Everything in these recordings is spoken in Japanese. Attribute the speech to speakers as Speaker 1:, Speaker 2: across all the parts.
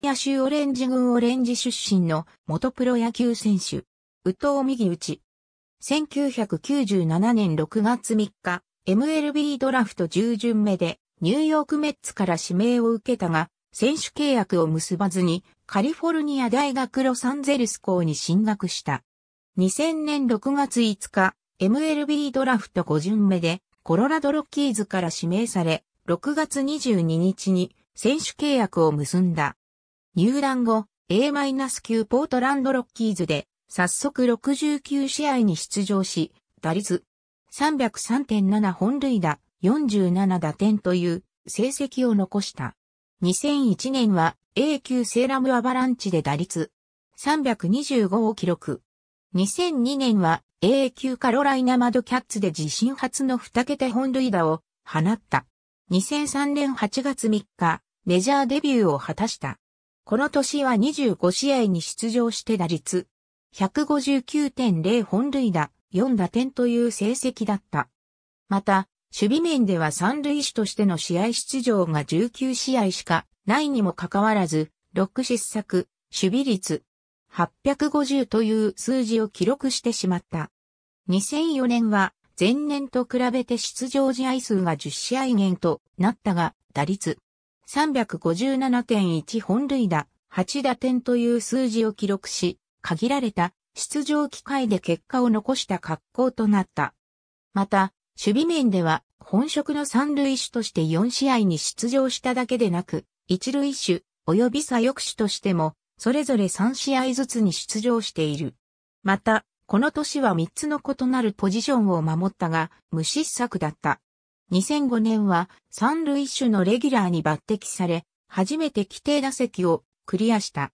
Speaker 1: 野州オレンジ軍オレンジ出身の元プロ野球選手、宇藤右内。1997年6月3日、MLB ドラフト10巡目でニューヨークメッツから指名を受けたが、選手契約を結ばずにカリフォルニア大学ロサンゼルス校に進学した。2000年6月5日、MLB ドラフト5巡目でコロラドロッキーズから指名され、6月22日に選手契約を結んだ。入団後、A-9 ポートランドロッキーズで、早速69試合に出場し、打率303.7本塁打、47打点という成績を残した。2001年は A 級セーラムアバランチで打率325を記録。2002年は A 級カロライナマドキャッツで自身初の2桁本塁打を放った。2003年8月3日、メジャーデビューを果たした。この年は25試合に出場して打率159.0本塁打4打点という成績だった。また、守備面では三塁手としての試合出場が19試合しかないにもかかわらず、6失策、守備率850という数字を記録してしまった。2004年は前年と比べて出場試合数が10試合減となったが、打率357.1本塁打、8打点という数字を記録し、限られた出場機会で結果を残した格好となった。また、守備面では本職の三塁手として4試合に出場しただけでなく、一塁手及び左翼手としても、それぞれ3試合ずつに出場している。また、この年は3つの異なるポジションを守ったが、無失策だった。2005年は三塁手のレギュラーに抜擢され、初めて規定打席をクリアした。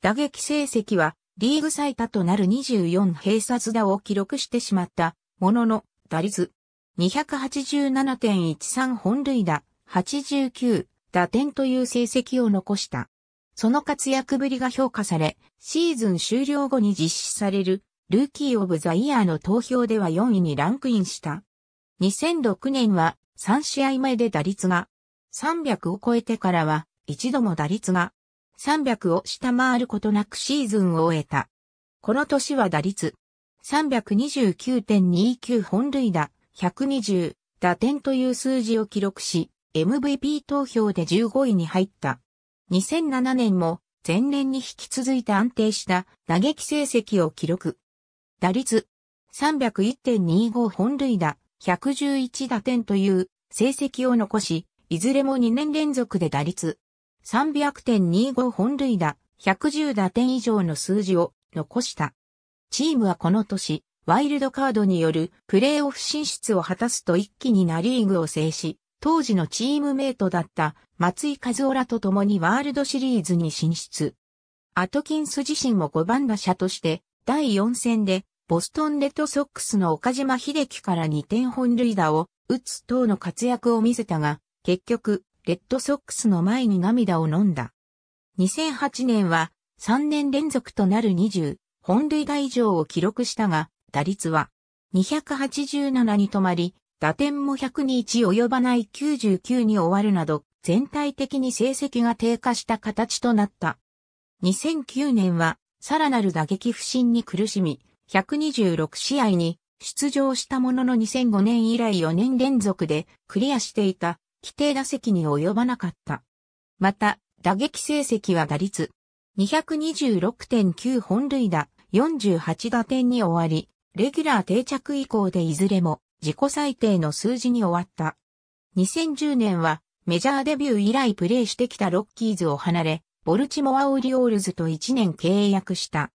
Speaker 1: 打撃成績はリーグ最多となる24閉殺打を記録してしまったものの打率287.13本塁打89打点という成績を残した。その活躍ぶりが評価され、シーズン終了後に実施されるルーキーオブザイヤーの投票では4位にランクインした。2006年は3試合前で打率が300を超えてからは一度も打率が300を下回ることなくシーズンを終えた。この年は打率329.29本塁打120打点という数字を記録し MVP 投票で15位に入った。2007年も前年に引き続いて安定した打撃成績を記録。打率301.25本塁打111打点という成績を残し、いずれも2年連続で打率300.25本塁打、110打点以上の数字を残した。チームはこの年、ワイルドカードによるプレーオフ進出を果たすと一気にナリーグを制し、当時のチームメイトだった松井和夫らと共にワールドシリーズに進出。アトキンス自身も5番打者として第4戦でボストンレッドソックスの岡島秀樹から2点本塁打を打つ等の活躍を見せたが、結局、レッドソックスの前に涙を飲んだ。2008年は3年連続となる20本塁打以上を記録したが、打率は287に止まり、打点も100に1及ばない99に終わるなど、全体的に成績が低下した形となった。2009年は、さらなる打撃不振に苦しみ、126試合に出場したものの2005年以来4年連続でクリアしていた規定打席に及ばなかった。また、打撃成績は打率226.9本塁打48打点に終わり、レギュラー定着以降でいずれも自己最低の数字に終わった。2010年はメジャーデビュー以来プレーしてきたロッキーズを離れ、ボルチモアオリオールズと1年契約した。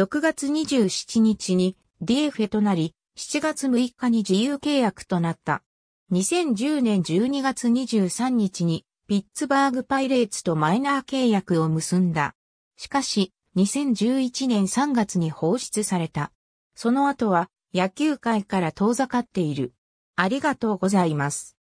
Speaker 1: 6月27日に DFA となり、7月6日に自由契約となった。2010年12月23日にピッツバーグパイレーツとマイナー契約を結んだ。しかし、2011年3月に放出された。その後は野球界から遠ざかっている。ありがとうございます。